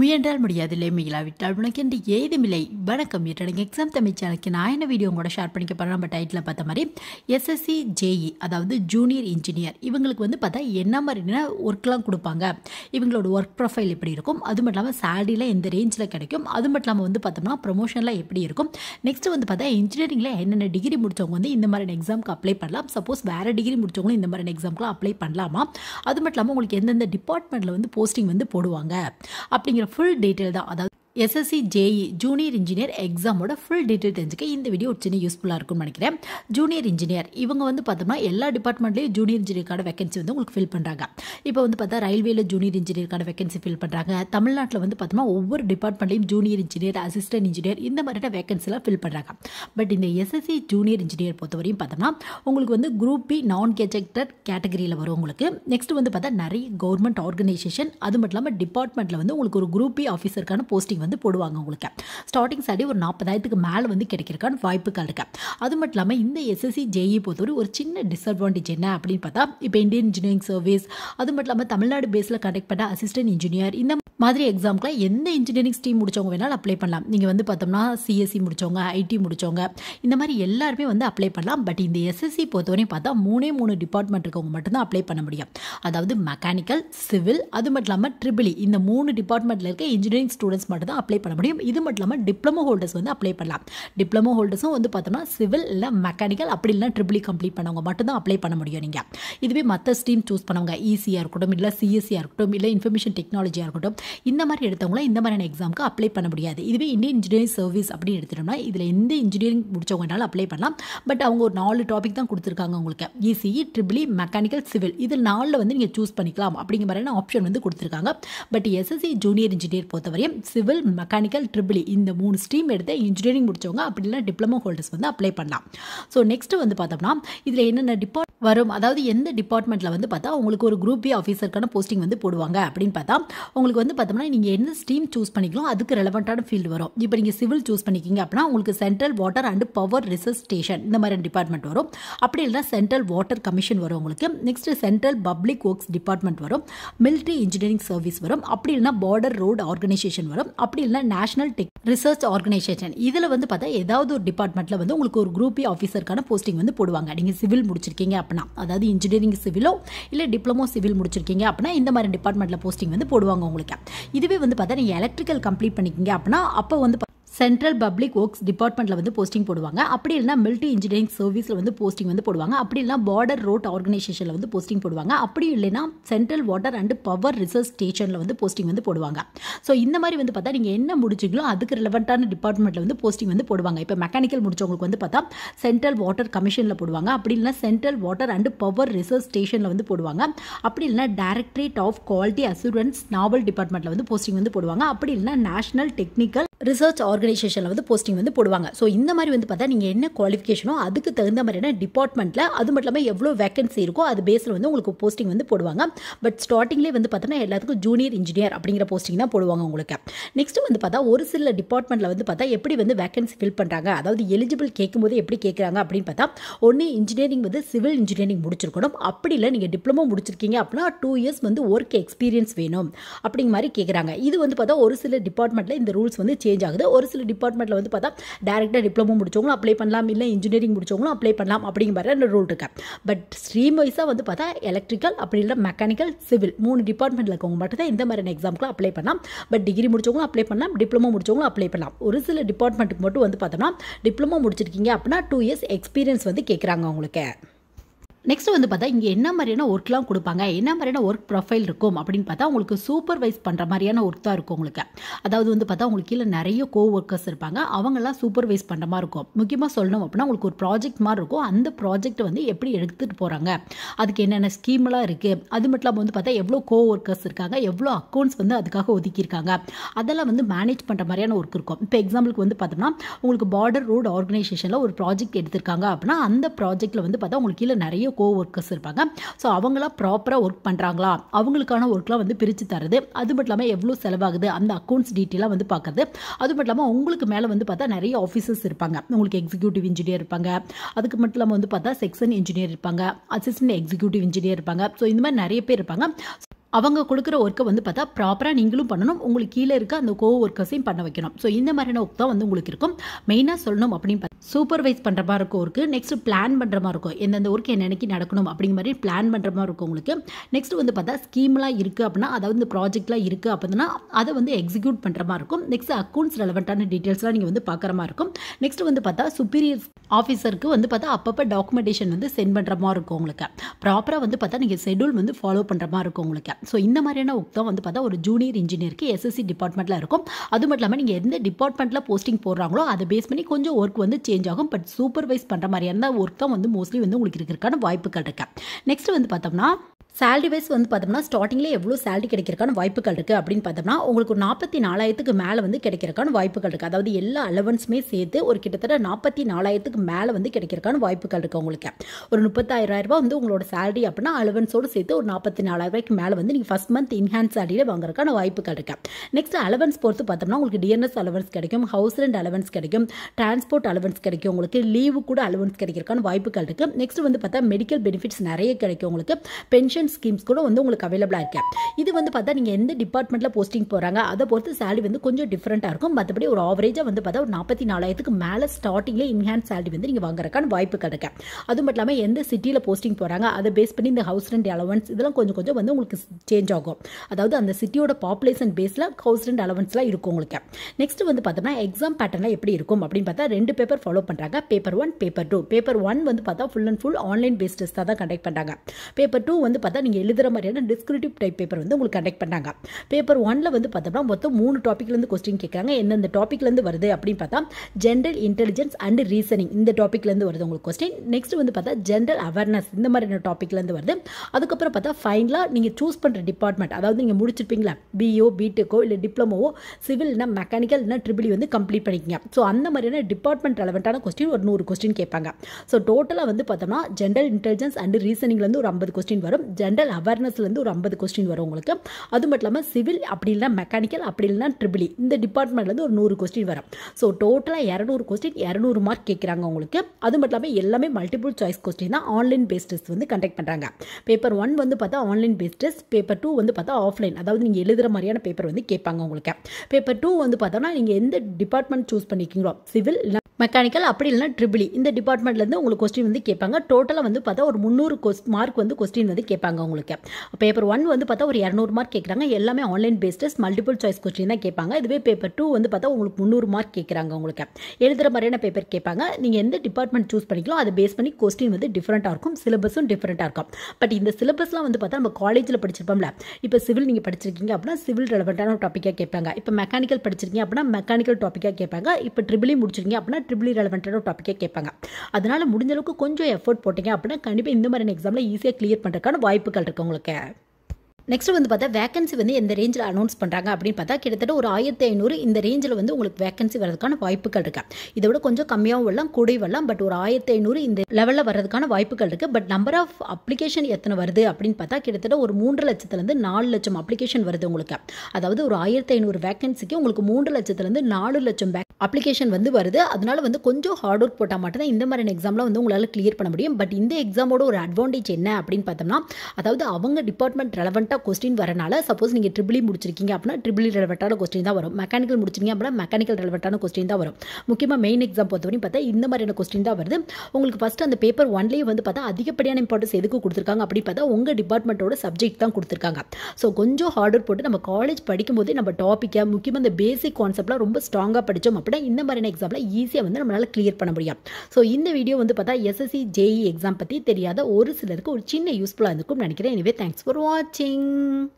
முயன்றால் முடியாதில்லை என்று உனக்கென்று ஏதுமில்லை வணக்கம் இரண்டு எக்ஸாம் தமிழ் சேனலுக்கு நான் என்ன வீடியோ கூட ஷேர் பண்ணிக்க போகிறேன் நம்ம டைட்டில் பார்த்த மாதிரி எஸ்எஸ்சி ஜேஇ e, அதாவது ஜூனியர் இன்ஜினியர் இவங்களுக்கு வந்து பார்த்தா என்ன மாதிரினா ஒர்க்லாம் கொடுப்பாங்க இவங்களோட ஒர்க் ப்ரொஃபைல் எப்படி இருக்கும் அது மட்டும் இல்லாமல் சேலரியில் எந்த ரேஞ்சில் கிடைக்கும் அது மட்டும் இல்லாமல் வந்து பார்த்தோம்னா ப்ரொமோஷனில் எப்படி இருக்கும் நெக்ஸ்ட்டு வந்து பார்த்தா இன்ஜினியரிங்கில் என்னென்ன டிகிரி முடித்தவங்க வந்து இந்த மாதிரி எக்ஸாமுக்கு அப்ளை பண்ணலாம் சப்போஸ் வேறு டிகிரி முடித்தவங்களும் இந்த மாதிரி எக்ஸாமுக்குலாம் அப்ளை பண்ணலாமா அது மட்டும் இல்லாமல் உங்களுக்கு எந்தெந்த டிபார்ட்மெண்ட்டில் வந்து போஸ்டிங் வந்து போடுவாங்க அப்படிங்கிற நீங்கள் ஃபுல் டீட்டெயில் தான் அதாவது எஸ்எஸ்சி ஜேஇ ஜூனியர் இன்ஜினியர் எக்ஸாமோட ஃபுல் டீட்டெயில் தெரிஞ்சுக்க இந்த வீடியோ ஒரு சின்ன யூஸ்ஃபுல்லாக இருக்கும்னு நினைக்கிறேன் ஜூனியர் இன்ஜினியர் இவங்க வந்து பார்த்தோம்னா எல்லா டிபார்ட்மெண்ட்லேயும் ஜூனியர் இன்ஜினியருக்கான வேகன்சி வந்து உங்களுக்கு ஃபில் பண்ணுறாங்க இப்போ வந்து பார்த்தா ரயில்வேல ஜூனியர் இன்ஜினியர்க்கான வேகன்சி ஃபில் பண்ணுறாங்க தமிழ்நாட்டில் வந்து பார்த்தோம்னா ஒவ்வொரு டிபார்ட்மெண்ட்லையும் ஜூனியர் இன்ஜினியர் அசிஸ்டன்ட் இன்ஜினியர் இந்த மாதிரியான வேகன்சிலாம் ஃபில் பண்ணுறாங்க பட் இந்த எஸ்எஸ்சி ஜூனியர் இன்ஜினியர் பொறுத்தவரையும் பார்த்தோம்னா உங்களுக்கு வந்து குரூப் பி நான் கேஜெக்டர் கேட்டகரியில் வரும் உங்களுக்கு நெக்ஸ்ட் வந்து பார்த்தா நிறைய கவர்மெண்ட் ஆர்கனைசேஷன் அது மட்டும் இல்லாமல் டிபார்ட்மெண்ட்டில் வந்து உங்களுக்கு ஒரு குரூப் பி ஆஃபீஸருக்கான போஸ்டிங் வந்து போடுவாங்க உங்களுக்கு ஸ்டார்டிங் சாலரி ஒரு நாற்பதாயிரத்துக்கு மேலே வந்து கிடைக்கிறக்கான வாய்ப்புகள் இருக்கு அது மட்டும் இல்லாமல் இந்த எஸ்எஸ்சி ஜேஇ e பொறுத்தவரை ஒரு சின்ன டிஸ்அட்வான்டேஜ் என்ன அப்படின்னு பார்த்தா இப்போ இந்தியன் இன்ஜினியரிங் சர்வீஸ் அது மட்டும் இல்லாமல் தமிழ்நாடு பேஸில் கண்டக்ட் பண்ண அசிஸ்டன்ட் இன்ஜினியர் இந்த மாதிரி எக்ஸாமுக்குலாம் எந்த இன்ஜினியரிங் ஸ்ட்ரீம் முடித்தவங்க வேணாலும் அப்ளை பண்ணலாம் நீங்கள் வந்து பார்த்தோம்னா சிஎஸ்சி e முடித்தவங்க ஐடி முடித்தவங்க இந்த மாதிரி எல்லாருமே வந்து அப்ளை பண்ணலாம் பட் இந்த எஸ்எஸ்சி பொறுத்தவரையும் பார்த்தா மூணே மூணு டிபார்ட்மெண்ட் இருக்கவங்க மட்டும்தான் அப்ளை பண்ண முடியும் அதாவது மெக்கானிக்கல் சிவில் அது மட்டும் இல்லாமல் ட்ரிபிளி e. இந்த மூணு டிபார்ட்மெண்ட்டில் இருக்க இன்ஜினியரிங் ஸ்டூடெண்ட்ஸ் மட்டும் தான் அப்ளை பண்ண முடியும் இது மட்டும் இல்லாமல் டிப்ளமோ ஹோல்டர்ஸ் வந்து அப்ளை பண்ணலாம் டிப்ளமோ ஹோல்டர்ஸும் வந்து பார்த்தோம்னா சிவில் இல்லை மெக்கானிக்கல் அப்படி இல்லைனா ட்ரிபிளி கம்ப்ளீட் பண்ணவங்க மட்டும் தான் அப்ளை பண்ண முடியும் நீங்கள் இதுவே மற்ற ஸ்ட்ரீம் சூஸ் பண்ணவங்க ஈஸியாக e இருக்கட்டும் இல்லை சிஎஸ்சியாக இருக்கட்டும் இல்லை இன்ஃபர்மேஷன் டெக்னாலஜியாக இருக்கட்டும் இந்த மாதிரி எடுத்தவங்களாம் இந்த மாதிரியான எக்ஸாமுக்கு அப்ளை பண்ண முடியாது இதுவே இந்தியன் இன்ஜினியரிங் சர்வீஸ் அப்படின்னு எடுத்துட்டோம்னா இதில் எந்த இன்ஜினியரிங் முடிச்சவங்கனாலும் அப்ளை பண்ணலாம் பட் அவங்க ஒரு நாலு டாபிக் தான் கொடுத்துருக்காங்க உங்களுக்கு இசிஇ ட்ரிபிளி மெக்கானிக்கல் சிவில் இது நாலில் வந்து நீங்கள் சூஸ் பண்ணிக்கலாம் அப்படிங்கிற மாதிரியான ஆப்ஷன் வந்து கொடுத்துருக்காங்க பட் எஸ்எஸ்சி ஜூனியர் இன்ஜினியர் பொறுத்தவரையும் சிவில் மெக்கானிக்கல் ட்ரிபிளி இந்த மூணு ஸ்ட்ரீம் எடுத்து இன்ஜினியரிங் முடித்தவங்க அப்படிலாம் டிப்ளமோ ஹோல்டர்ஸ் வந்து அப்ளை பண்ணலாம் ஸோ நெக்ஸ்ட் வந்து பார்த்தோம்னா இதில் என்னென்ன டிபார்ட் வரும் அதாவது எந்த டிபார்ட்மெண்ட்டில் வந்து பார்த்தா உங்களுக்கு ஒரு குரூப் பி ஆஃபீஸருக்கான போஸ்டிங் வந்து போடுவாங்க அப்படின்னு பார்த்தா உங்களுக்கு வந்து பார்த்தோம்னா நீங்கள் என்ன ஸ்ட்ரீம் சூஸ் பண்ணிக்கலாம் அதுக்கு ரெலவெண்ட்டான ஃபீல்டு வரும் இப்போ நீங்கள் சிவில் சூஸ் பண்ணிக்கிங்க அப்படின்னா உங்களுக்கு central water and power research station இந்த மாதிரி டிபார்ட்மெண்ட் வரும் அப்படி இல்லை சென்ட்ரல் வாட்டர் கமிஷன் வரும் உங்களுக்கு next central public works department வரும் மிலிட்ரி இன்ஜினியரிங் சர்வீஸ் வரும் அப்படி இல்லைனா பார்டர் ரோடு ஆர்கனைசேஷன் வரும் அப்படி இல்லை நேஷனல் டெக் ரிசர்ச் ஆர்கனைசேஷன் இதில் வந்து பார்த்தா ஏதாவது ஒரு டிபார்ட்மெண்ட்டில் வந்து உங்களுக்கு ஒரு குரூப் ஆஃபீஸருக்கான போஸ்டிங் வந்து போடுவாங்க நீங்கள் சிவில் முடிச்சிருக்கீங்க அப்படின்னா அதாவது இன்ஜினியரிங் சிவிலோ இல்லை டிப்ளமோ சிவில் முடிச்சிருக்கீங்க அப்படின்னா இந்த மாதிரி டிபார்ட்மெண்ட்டில் போஸ்டிங் வந்து போடுவாங்க உங்களுக்கு இதுவே வந்து பார்த்தா நீங்கள் எலக்ட்ரிக்கல் கம்ப்ளீட் பண்ணிக்கிங்க அப்படின்னா அப்போ வந்து சென்ட்ரல் பப்ளிக் ஒர்க்ஸ் டிபார்ட்மெண்ட்டில் வந்து போஸ்டிங் போடுவாங்க அப்படி இல்லைனா மிலிட்ரி இன்ஜினியரிங் சர்வீஸில் வந்து போஸ்டிங் வந்து போடுவாங்க அப்படி இல்லைனா பார்டர் ரோட் ஆர்கனைசேஷனில் வந்து போஸ்டிங் போடுவாங்க அப்படி இல்லைனா central water and power research ஸ்டேஷனில் வந்து போஸ்டிங் வந்து போடுவாங்க ஸோ இந்த மாதிரி வந்து பார்த்தா நீங்கள் என்ன முடிச்சிங்களோ அதுக்கு ரிலவெண்ட்டான டிபார்ட்மெண்ட்டில் வந்து போஸ்டிங் வந்து போடுவாங்க இப்போ மெக்கானிக்கல் முடிச்சவங்களுக்கு வந்து பார்த்தா சென்ட்ரல் வாட்டர் கமிஷனில் போடுவாங்க அப்படி இல்லைனா central water and power research ஸ்டேஷனில் வந்து போடுவாங்க அப்படி இல்லைனா directorate of quality assurance naval டிபார்ட்மெண்ட்டில் வந்து போஸ்டிங் வந்து போடுவாங்க அப்படி இல்லைனா நேஷனல் டெக்னிக்கல் ரிசர்ச் ஆர்கனைசேஷனில் வந்து போஸ்டிங் வந்து போடுவாங்க ஸோ இந்த மாதிரி வந்து பார்த்தா நீங்கள் என்ன குவாலிஃபிகேஷனோ அதுக்கு தகுந்த மாதிரியான டிபார்ட்மெண்ட்டில் அது மட்டும் இல்லாமல் எவ்வளோ வேக்கன்சி இருக்கோ அது பேஸில் வந்து உங்களுக்கு போஸ்டிங் வந்து போடுவாங்க பட் ஸ்டார்டிங்லேயே வந்து பார்த்தோன்னா எல்லாத்துக்கும் ஜூனியர் இன்ஜினியர் அப்படிங்கிற போஸ்டிங் தான் போடுவாங்க உங்களுக்கு நெக்ஸ்ட்டு வந்து பார்த்தா ஒரு சில டிபார்ட்மெண்ட்டில் வந்து பார்த்தா எப்படி வந்து வேக்கன்சி ஃபில் பண்ணுறாங்க அதாவது எலிஜிபிள் கேட்கும்போது எப்படி கேட்குறாங்க அப்படின்னு பார்த்தா ஒன்று இன்ஜினியரிங் வந்து சிவில் இன்ஜினியரிங் முடிச்சிருக்கணும் அப்படி இல்லை நீங்கள் டிப்ளமோ முடிச்சிருக்கீங்க அப்படின்னா டூ இயர்ஸ் வந்து ஒர்க் எக்ஸ்பீரியன்ஸ் வேணும் அப்படிங்கிற மாதிரி கேட்குறாங்க இது வந்து பார்த்தா ஒரு சில டிபார்ட்மெண்ட்டில் இந்த ரூல்ஸ் வந்து சேஞ்ச் ஆகுது ஒரு சில டிபார்ட்மெண்ட்ல வந்து பார்த்தா டேரெக்டாக டிப்ளமோ முடிச்சவங்களும் அப்ளை பண்ணலாம் இல்லை இன்ஜினியரிங் முடிச்சவங்களும் அப்ளை பண்ணலாம் அப்படிங்கிற ரெண்டு ரூல் இருக்கு பட் ஸ்ட்ரீம் வைஸாக வந்து பார்த்தா எலக்ட்ரிக்கல் அப்படி இல்லை மெக்கானிக்கல் சிவில் மூணு டிபார்ட்மெண்ட்டில் இருக்கவங்க மட்டும் தான் இந்த மாதிரியான எக்ஸாம்க்கு அப்ளை பண்ணலாம் பட் டிகிரி முடிச்சவங்களும் அப்ளை பண்ணலாம் டிப்ளமோ முடிச்சவங்களும் அப்ளை பண்ணலாம் ஒரு சில டிபார்ட்மெண்ட்டுக்கு மட்டும் வந்து பார்த்தோம்னா டிப்ளமோ முடிச்சிருக்கீங்க அப்படின்னா டூ இயர்ஸ் எக்ஸ்பீரியன்ஸ் வந்து கேட்குறாங்க உங்களுக்கு நெக்ஸ்ட் வந்து பார்த்தா இங்கே என்ன மாதிரியான ஒர்க்லாம் கொடுப்பாங்க என்ன மாதிரியான ஒர்க் ப்ரொஃபைல் இருக்கும் அப்படின்னு பார்த்தா உங்களுக்கு சூப்பர்வைஸ் பண்ணுற மாதிரியான ஒர்க் தான் இருக்கும் உங்களுக்கு அதாவது வந்து பார்த்தா உங்களுக்கு கீழே நிறைய கோ ஒர்க்கர்ஸ் இருப்பாங்க அவங்கெல்லாம் சூப்பர்வைஸ் பண்ணுற மாதிரி இருக்கும் முக்கியமாக சொல்லணும் அப்படின்னா உங்களுக்கு ஒரு ப்ராஜெக்ட் மாதிரி இருக்கும் அந்த ப்ராஜெக்ட் வந்து எப்படி எடுத்துகிட்டு போகிறாங்க அதுக்கு என்னென்ன ஸ்கீம்லாம் இருக்குது அது மட்டும் இல்லாமல் வந்து பார்த்தா எவ்வளோ கோ ஒர்க்கர்ஸ் இருக்காங்க எவ்வளோ அக்கௌண்ட்ஸ் வந்து அதுக்காக ஒதுக்கியிருக்காங்க அதெல்லாம் வந்து மேனேஜ் பண்ணுற மாதிரியான ஒர்க் இருக்கும் இப்போ எக்ஸாம்பிளுக்கு வந்து பார்த்தோம்னா உங்களுக்கு பார்டர் ரோடு ஆர்கனைசேஷனில் ஒரு ப்ராஜெக்ட் எடுத்திருக்காங்க அப்படின்னா அந்த ப்ராஜெக்ட்டில் வந்து பார்த்தா உங்களுக்கு கீழே நிறைய கோ ஒர்க்கர்ஸ் இருப்பாங்க ஸோ அவங்களாம் ப்ராப்பராக ஒர்க் பண்ணுறாங்களா அவங்களுக்கான ஒர்க்லாம் வந்து பிரித்து தரது அது மட்டும் இல்லாமல் எவ்வளோ செலவாகுது அந்த அக்கௌண்ட்ஸ் டீட்டெயிலாக வந்து பார்க்குறது அது மட்டும் இல்லாமல் உங்களுக்கு மேலே வந்து பார்த்தா நிறைய ஆஃபீஸர்ஸ் இருப்பாங்க உங்களுக்கு எக்ஸிக்யூட்டிவ் இன்ஜினியர் இருப்பாங்க அதுக்கு மட்டும் இல்லாமல் வந்து பார்த்தா செக்ஷன் இன்ஜினியர் இருப்பாங்க அசிஸ்டன்ட் எக்ஸிக்யூட்டிவ் இன்ஜினியர் இருப்பாங்க ஸோ இந்த மாதிரி நிறைய பேர் இருப்பாங்க அவங்க கொடுக்குற ஒர்க்கை வந்து பார்த்தா ப்ராப்பராக நீங்களும் பண்ணணும் உங்களுக்கு கீழே இருக்க அந்த கோ ஒர்க்கர்ஸையும் பண்ண வைக்கணும் ஸோ இந்த மாதிரியான ஒர்க் தான் வந்து உங்களுக்கு இருக்கும் மெயினாக சொல்லணும் அப்படின்னு சூப்பர்வைஸ் பண்ணுற மாதிரி இருக்கும் ஒர்க்கு நெக்ஸ்ட் பிளான் பண்ணுற மாதிரி இருக்கும் எந்தெந்த ஒர்க் என்னைக்கு நடக்கணும் அப்படிங்கிற மாதிரி பிளான் பண்ணுற மாதிரி இருக்கும் உங்களுக்கு நெக்ஸ்ட் வந்து பார்த்தா ஸ்கீம்லாம் இருக்குது அப்படின்னா அதாவது இந்த ப்ராஜெக்ட்லாம் இருக்குது அப்படின்னா அதை வந்து எக்ஸிக்யூட் பண்ணுற மாதிரி இருக்கும் நெக்ஸ்ட் அக்கௌண்ட்ஸ் ரெலவெண்ட்டான டீட்டெயில்ஸ்லாம் நீங்கள் வந்து பார்க்குற மாதிரி இருக்கும் நெக்ஸ்ட் வந்து பார்த்தா சுப்பீரியர்ஸ் ஆஃபீஸருக்கு வந்து பார்த்தா அப்பப்போ டாக்குமெண்டேஷன் வந்து சென்ட் பண்ணுற மாதிரி இருக்கும் உங்களுக்கு ப்ராப்பராக வந்து பார்த்தா நீங்கள் ஷெடியூல் வந்து ஃபாலோ பண்ணுற மாதிரி இருக்கும் உங்களுக்கு ஸோ இந்த மாதிரியான ஒர்க் தான் வந்து பார்த்தா ஒரு ஜூனியர் இன்ஜினியருக்கு எஸ்எஸ்சி டிபார்ட்மெண்ட்டில் இருக்கும் அது மட்டும் இல்லாமல் நீங்கள் எந்த டிபார்ட்மெண்ட்டில் போஸ்டிங் போடுறாங்களோ அதை பேஸ் பண்ணி கொஞ்சம் ஒர்க் வந்து சேஞ்ச் ஆகும் பட் சூப்பர்வைஸ் பண்ணுற மாதிரியான ஒர்க் தான் வந்து மோஸ்ட்லி வந்து உங்களுக்கு இருக்கிறதுக்கான வாய்ப்புகள் இருக்கேன் நெக்ஸ்ட் வந்து பார்த்தோம்னா சேலரி வைஸ் வந்து பார்த்தோம்னா ஸ்டார்டிங்லேயே எவ்வளோ சேலரி கிடைக்கிறக்கான வாய்ப்புகள் இருக்குது அப்படின்னு பார்த்தோம்னா உங்களுக்கு ஒரு நாற்பத்தி நாலாயிரத்துக்கு மேலே வந்து கிடைக்கிறக்கான வாய்ப்புகள் இருக்குது அதாவது எல்லா அலவன்ஸுமே சேர்த்து ஒரு கிட்டத்தட்ட நாற்பத்தி நாலாயிரத்துக்கு மேலே வந்து கிடைக்கிறக்கான வாய்ப்புகள் இருக்குது உங்களுக்கு ஒரு ரூபாய் வந்து உங்களோட சேலரி அப்படின்னா அலவன்ஸோடு சேர்த்து ஒரு நாற்பத்தி நாலாயிரூபாய்க்கு மேலே வந்து நீங்கள் ஃபஸ்ட் மந்த் இன்ஹான்ஸ் சேலரியில் வாங்குறதுக்கான வாய்ப்புகள் இருக்குது நெக்ஸ்ட் அலவன்ஸ் பொறுத்து பார்த்தோம்னா உங்களுக்கு டிஎன்எஸ் அலவன்ஸ் கிடைக்கும் ஹவுஸ் ரெண்ட் அலவன்ஸ் கிடைக்கும் டிரான்ஸ்போர்ட் அலவன்ஸ் கிடைக்கும் உங்களுக்கு லீவு கூட அலவன்ஸ் கிடைக்கிறக்கான வாய்ப்புகள் இருக்குது நெக்ஸ்ட் வந்து பார்த்தா மெடிக்கல் பெனிஃபிட்ஸ் நிறைய கிடைக்கும் உங்களுக்கு பென்ஷன் பென்ஷன் ஸ்கீம்ஸ் கூட வந்து உங்களுக்கு அவைலபிளாக இருக்கு இது வந்து பார்த்தா நீங்கள் எந்த டிபார்ட்மெண்ட்டில் போஸ்டிங் போகிறாங்க அதை பொறுத்து சேலரி வந்து கொஞ்சம் டிஃப்ரெண்ட்டாக இருக்கும் மற்றபடி ஒரு ஆவரேஜாக வந்து பார்த்தா ஒரு நாற்பத்தி நாலாயிரத்துக்கு மேலே ஸ்டார்டிங்கில் இன்ஹேண்ட் சேலரி வந்து நீங்கள் வாங்குறக்கான வாய்ப்பு கிடைக்க அது மட்டும் இல்லாமல் எந்த சிட்டியில் போஸ்டிங் போகிறாங்க அதை பேஸ் பண்ணி இந்த ஹவுஸ் ரெண்ட் அலவன்ஸ் இதெல்லாம் கொஞ்சம் கொஞ்சம் வந்து உங்களுக்கு சேஞ்ச் ஆகும் அதாவது அந்த சிட்டியோட பாப்புலேஷன் பேஸில் ஹவுஸ் ரெண்ட் அலவன்ஸ்லாம் இருக்கும் உங்களுக்கு நெக்ஸ்ட் வந்து பார்த்தோம்னா எக்ஸாம் பேட்டர்லாம் எப்படி இருக்கும் அப்படின்னு பார்த்தா ரெண்டு பேப்பர் ஃபாலோ பண்ணுறாங்க paper one paper two paper one வந்து பார்த்தா full and full online based தான் கண்டக்ட் பண்ணுறாங்க பேப்பர் டூ வந்து பார்த்தா நீங்கள் எழுதுகிற மாதிரியான டிஸ்கிரிப்டிவ் டைப் பேப்பர் வந்து உங்களுக்கு கண்டக்ட் பண்ணாங்க பேப்பர் ஒன்ல வந்து பார்த்தோம்னா மொத்தம் மூணு டாப்பிக்லேருந்து கொஸ்டின் கேட்குறாங்க எந்தெந்த டாப்பிக்லேருந்து வருது அப்படின்னு பார்த்தா ஜென்ரல் இன்டெலிஜென்ஸ் அண்ட் ரீசனிங் இந்த டாப்பிக்லேருந்து வருது உங்களுக்கு கொஸ்டின் நெக்ஸ்ட் வந்து பார்த்தா ஜென்ரல் அவேர்னஸ் இந்த மாதிரியான டாப்பிக்லேருந்து வருது அதுக்கப்புறம் பார்த்தா ஃபைனலாக நீங்கள் சூஸ் பண்ணுற டிபார்ட்மெண்ட் அதாவது நீங்கள் முடிச்சிருப்பீங்களா பிஓ பிடெக்கோ இல்லை டிப்ளமோவோ சிவில்னா மெக்கானிக்கல் ட்ரிபிள் ட்ரிபிளி வந்து கம்ப்ளீட் பண்ணிக்கிங்க ஸோ அந்த மாதிரியான டிபார்ட்மெண்ட் ரெலவெண்ட்டான கொஸ்டின் ஒரு நூறு கொஸ்டின் கேட்பாங்க ஸோ டோட்டலாக வந்து பார்த்தோம்னா ஜென்ரல் இன்டெலிஜென்ஸ் அண்ட் ரீசனிங்லேருந்து ஒரு ஐம்பது கொஸ்டின் வரும் ஜென்ரல் அவேர்னஸ்லேருந்து ஒரு ஐம்பது கொஸ்டின் வரும் உங்களுக்கு அது மட்டும் இல்லாமல் சிவில் அப்படி இல்லைனா மெக்கானிக்கல் அப்படி இல்லைனா ட்ரிபிளி e. இந்த டிபார்ட்மெண்ட்லேருந்து ஒரு நூறு கொஸ்டின் வரும் ஸோ டோட்டலாக இரநூறு கொஸ்டின் இரநூறு மார்க் கேட்குறாங்க உங்களுக்கு அது மட்டும் இல்லாமல் எல்லாமே மல்டிபிள் சாய்ஸ் கொஸ்டின் தான் ஆன்லைன் பேஸ்ட் டெஸ்ட் வந்து கண்டக்ட் பண்ணுறாங்க பேப்பர் ஒன் வந்து பார்த்தா online based test paper two வந்து பார்த்தா ஆஃப்லைன் அதாவது நீங்கள் எழுதுகிற மாதிரியான பேப்பர் வந்து கேட்பாங்க உங்களுக்கு பேப்பர் டூ வந்து பார்த்தோன்னா நீங்கள் எந்த டிபார்ட்மெண்ட் சூஸ் பண்ணிக்கிங்களோ சிவில் இல்லை மெக்கானிக்கல் அப்படி இல்லைனா ட்ரிபிளி இந்த டிபார்ட்மெண்ட்லேருந்து உங்களுக்கு கொஸ்டின் வந்து கேட்பாங்க டோட்டலாக வந்து பார்த்தா ஒரு முந்நூறு கொஸ் மார்க் வந்து கொஸ்டின் வந்து கேட்பாங்க உங்களுக்கு பேப்பர் ஒன் வந்து பார்த்தா ஒரு இரநூறு மார்க் கேட்குறாங்க எல்லாமே online based multiple choice question தான் கேட்பாங்க இதுவே பேப்பர் டூ வந்து பார்த்தா உங்களுக்கு முந்நூறு மார்க் கேட்குறாங்க உங்களுக்கு எழுதுகிற மாதிரியான பேப்பர் கேட்பாங்க நீங்கள் எந்த டிபார்ட்மெண்ட் சூஸ் பண்ணிக்கலாம் அதை பேஸ் பண்ணி கொஸ்டின் வந்து டிஃப்ரெண்ட்டாக இருக்கும் சிலபஸும் டிஃப்ரெண்ட்டாக இருக்கும் பட் இந்த சிலபஸ்லாம் வந்து பார்த்தா நம்ம காலேஜில் படிச்சிருப்போம்ல இப்போ சிவில் நீங்கள் படிச்சிருக்கீங்க அப்படின்னா சிவில் ரெலவெண்ட்டான ஒரு டாப்பிக்காக கேட்பாங்க இப்போ மெக்கானிக்கல் படிச்சிருக்கீங்க அப்படின்னா மெக்கானிக்கல் டாப்பிக்காக கேட்பாங்க இப்போ ட்ரிபிளி முடிச்சிருக்கீங்க அப்படின்னா ட்ரிபிளி e ரெலவெண்ட்டான ஒரு டாப்பிக்கே கேட்பாங்க அதனால் முடிஞ்சளவுக்கு கொஞ்சம் எஃபோர்ட் போட்டிங்க அப்படின்னா கண்டிப்பாக இந்த மாதிரியான எக்ஸாமில் ஈஸியாக கிளியர் பண்ணுறதுக்கான வாய்ப்புகள் இருக்குது உங்களுக்கு நெக்ஸ்ட் வந்து பார்த்தா வேகன்சி வந்து எந்த ரேஞ்சில் அனௌன்ஸ் பண்ணுறாங்க அப்படின்னு பார்த்தா கிட்டத்தட்ட ஒரு ஆயிரத்தி ஐநூறு இந்த ரேஞ்சில் வந்து உங்களுக்கு வேகன்சி வரதுக்கான வாய்ப்புகள் இருக்கு இதை விட கொஞ்சம் கம்மியாகவும் வரலாம் கூடி வரலாம் பட் ஒரு ஆயிரத்தி ஐநூறு இந்த லெவலில் வரதுக்கான வாய்ப்புகள் இருக்கு பட் நம்பர் ஆஃப் அப்ளிகேஷன் எத்தனை வருது அப்படின்னு பார்த்தா கிட்டத்தட்ட ஒரு மூன்று லட்சத்துலேருந்து நாலு லட்சம் அப்ளிகேஷன் வருது உங்களுக்கு அதாவது ஒரு ஆயிரத்தி ஐநூறு வேகன்சிக்கு உங்களுக்கு மூன்று லட்சத்துலேருந்து நாலு லட்சம் அப்ளிகேஷன் வந்து வருது அதனால வந்து கொஞ்சம் ஹார்ட் ஒர்க் போட்டால் மட்டும் தான் இந்த மாதிரியான எக்ஸாம்லாம் வந்து உங்களால் கிளியர் பண்ண முடியும் பட் இந்த எக்ஸாமோட ஒரு அட்வான்டேஜ் என்ன அப்படின்னு பார்த்தோம்னா அதாவது அவங்க டிபார்ட்மெண்ட் ரெலவெண்ட் ரெலவெண்ட்டாக கொஸ்டின் வரனால சப்போஸ் நீங்கள் ட்ரிபிளி முடிச்சிருக்கீங்க அப்படின்னா ட்ரிபிளி ரெலவெண்ட்டான கொஸ்டின் தான் வரும் மெக்கானிக்கல் முடிச்சிருக்கீங்க அப்படின்னா மெக்கானிக்கல் ரெலவெண்ட்டான கொஸ்டின் தான் வரும் முக்கியமாக மெயின் எக்ஸாம் பொறுத்தவரையும் பார்த்தா இந்த மாதிரியான கொஸ்டின் தான் வருது உங்களுக்கு ஃபஸ்ட்டு அந்த பேப்பர் ஒன்லேயே வந்து பார்த்தா அதிகப்படியான இம்பார்ட்டன்ஸ் எதுக்கு கொடுத்துருக்காங்க அப்படின்னு பார்த்தா உங்கள் டிபார்ட்மெண்ட்டோட சப்ஜெக்ட் தான் கொடுத்துருக்காங்க ஸோ கொஞ்சம் ஹார்ட் ஒர்க் போட்டு நம்ம காலேஜ் படிக்கும்போதே நம்ம டாப்பிக்காக முக்கியமாக இந்த பேசிக் கான்செப்ட்லாம் ரொம்ப ஸ்ட்ராங்காக படித்தோம் அப்படின்னா இந்த மாதிரியான எக்ஸாமில் ஈஸியாக வந்து நம்மளால் கிளியர் பண்ண முடியும் ஸோ இந்த வீடியோ வந்து பார்த்தா எஸ்எஸ்சி ஜேஇ எக்ஸாம் பற்றி தெரியாத ஒரு சிலருக்கு ஒரு சின்ன யூஸ்ஃபுல்லாக இருக்கும் நினைக்கிறேன் எனவே தேங்க்ஸ் ஃபார் வாட்சிங் 嗯。